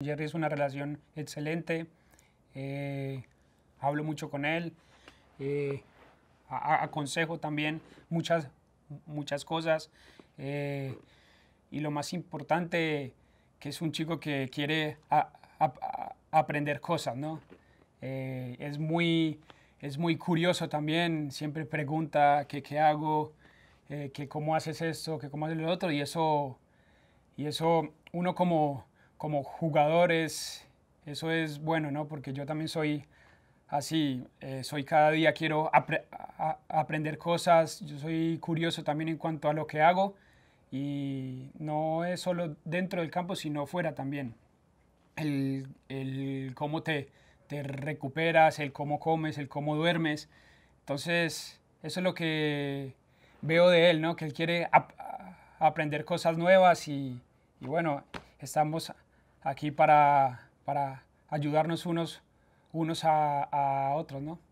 Jerry es una relación excelente, eh, hablo mucho con él, eh, aconsejo también muchas, muchas cosas eh, y lo más importante que es un chico que quiere aprender cosas, es, muy, es muy curioso también, siempre pregunta qué hago, cómo haces esto, que cómo haces lo otro y eso, y eso uno como como jugadores, eso es bueno, ¿no? Porque yo también soy así, eh, soy cada día, quiero aprender cosas, yo soy curioso también en cuanto a lo que hago y no es solo dentro del campo, sino fuera también. El, cómo te, te recuperas, el cómo comes, el cómo duermes. Entonces, eso es lo que veo de él, ¿no? Que él quiere aprender cosas nuevas y bueno, estamos aquí para, para ayudarnos unos, unos a, a otros, ¿no?